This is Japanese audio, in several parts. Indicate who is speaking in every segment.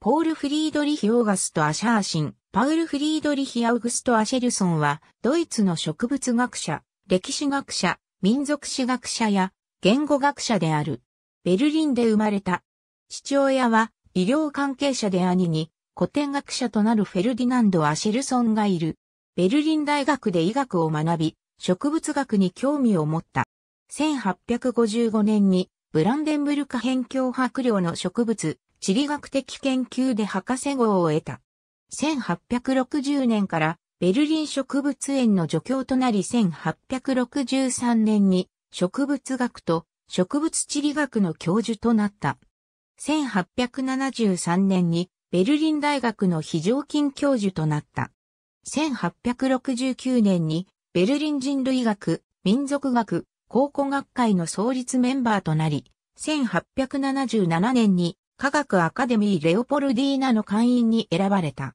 Speaker 1: ポール・フリードリヒ・オーガスト・アシャーシン、パウル・フリードリヒ・アウグスト・アシェルソンは、ドイツの植物学者、歴史学者、民族史学者や言語学者である。ベルリンで生まれた。父親は医療関係者で兄に古典学者となるフェルディナンド・アシェルソンがいる。ベルリン大学で医学を学び、植物学に興味を持った。1855年にブランデンブルカ辺境博領の植物地理学的研究で博士号を得た。1860年からベルリン植物園の助教となり1863年に植物学と植物地理学の教授となった。1873年にベルリン大学の非常勤教授となった。1869年にベルリン人類学、民族学、考古学会の創立メンバーとなり、1877年に科学アカデミーレオポルディーナの会員に選ばれた。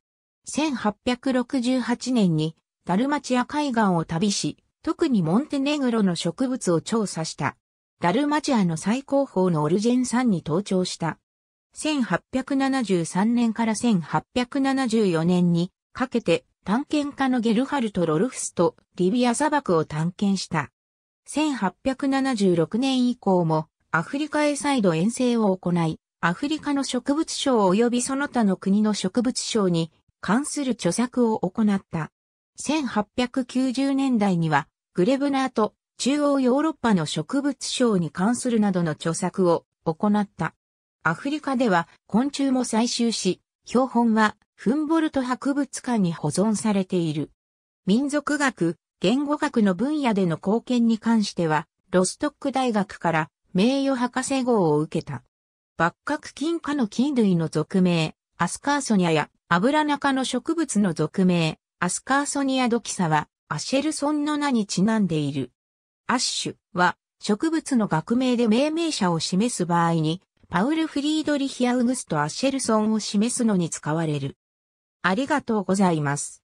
Speaker 1: 1868年にダルマチア海岸を旅し、特にモンテネグロの植物を調査した。ダルマチアの最高峰のオルジェン山に登頂した。1873年から1874年にかけて探検家のゲルハルト・ロルフスとリビア砂漠を探検した。1876年以降もアフリカへ再度遠征を行い、アフリカの植物賞及びその他の国の植物賞に関する著作を行った。1890年代には、グレブナーと中央ヨーロッパの植物賞に関するなどの著作を行った。アフリカでは昆虫も採集し、標本はフンボルト博物館に保存されている。民族学、言語学の分野での貢献に関しては、ロストック大学から名誉博士号を受けた。八角菌科の菌類の属名、アスカーソニアや、アブラナ科の植物の属名、アスカーソニアドキサは、アシェルソンの名にちなんでいる。アッシュは、植物の学名で命名者を示す場合に、パウル・フリードリヒ・アウグスト・アッシェルソンを示すのに使われる。ありがとうございます。